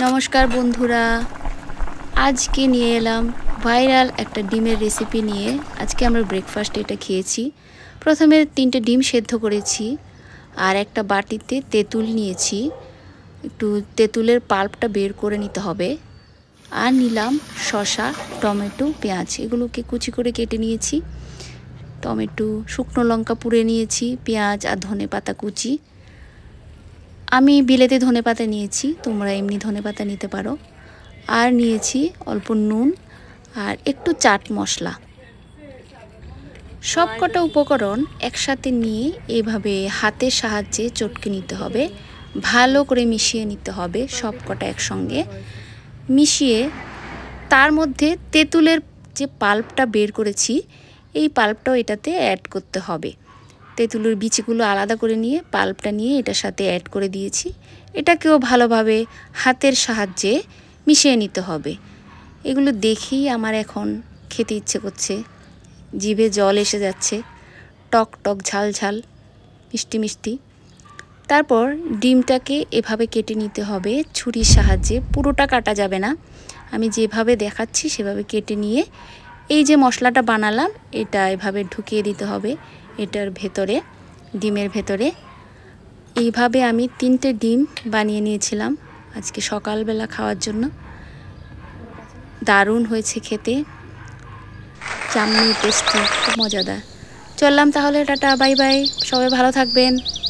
নমস্কার বন্ধুরা আজকে নিয়ে এলাম ভাইরাল একটা ডিমের রেসিপি নিয়ে আজকে আমরা ব্রেকফাস্টে এটা খেয়েছি প্রথমে তিনটে ডিম সেদ্ধ করেছি আর একটা বাটিতে তেঁতুল নিয়েছি একটু তেঁতুলের পাল্পটা বের করে নিতে হবে আর নিলাম শশা টমেটো পেঁয়াজ এগুলোকে কুচি করে কেটে নিয়েছি টমেটো শুকনো লঙ্কা পুড়ে নিয়েছি পেঁয়াজ আর ধনে পাতা কুচি আমি বিলেতে ধনে পাতা নিয়েছি তোমরা এমনি ধনে পাতা নিতে পারো আর নিয়েছি অল্প নুন আর একটু চাট মশলা সবকটা উপকরণ একসাথে নিয়ে এভাবে হাতের সাহায্যে চটকে নিতে হবে ভালো করে মিশিয়ে নিতে হবে সবকটা একসঙ্গে মিশিয়ে তার মধ্যে তেঁতুলের যে পাল্পটা বের করেছি এই পাল্পটাও এটাতে অ্যাড করতে হবে তেঁতুলের বিচিগুলো আলাদা করে নিয়ে পাল্পটা নিয়ে এটার সাথে অ্যাড করে দিয়েছি এটাকেও ভালোভাবে হাতের সাহায্যে মিশিয়ে নিতে হবে এগুলো দেখেই আমার এখন খেতে ইচ্ছে করছে জিভে জল এসে যাচ্ছে টক টক ঝাল ঝাল মিষ্টি মিষ্টি তারপর ডিমটাকে এভাবে কেটে নিতে হবে ছুরির সাহায্যে পুরোটা কাটা যাবে না আমি যেভাবে দেখাচ্ছি সেভাবে কেটে নিয়ে এই যে মশলাটা বানালাম এটা এভাবে ঢুকিয়ে দিতে হবে এটার ভেতরে ডিমের ভেতরে এইভাবে আমি তিনটে ডিম বানিয়ে নিয়েছিলাম আজকে সকালবেলা খাওয়ার জন্য দারুণ হয়েছে খেতে চামনি টেস্টি খুব মজাদার চললাম তাহলে টাটা বাই বাই সবাই ভালো থাকবেন